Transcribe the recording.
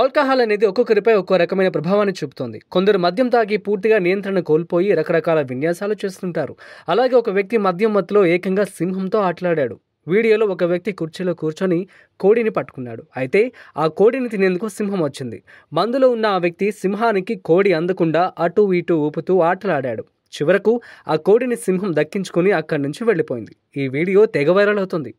alcohol అనేది ఒక్కొక్కరిపై ఒక్కో రకమైన ప్రభావాన్ని చూపుతోంది కొందరు మద్యం తాగి పూర్తిగా నియంత్రణ కోల్పోయి రకరకాల విన్యాసాలు చేస్తుంటారు అలాగే ఒక వ్యక్తి మద్యం మత్తులో ఏకంగా సింహంతో ఆటలాడాడు వీడియోలో ఒక వ్యక్తి కుర్చీలో కూర్చొని కోడిని పట్టుకున్నాడు అయితే ఆ కోడిని తినేందుకు సింహం వచ్చింది మందులో ఉన్న ఆ వ్యక్తి సింహానికి కోడి అందకుండా అటు ఇటు ఊపుతూ ఆటలాడాడు చివరకు ఆ కోడిని సింహం దక్కించుకుని అక్కడి నుంచి వెళ్ళిపోయింది ఈ వీడియో తెగ వైరల్ అవుతుంది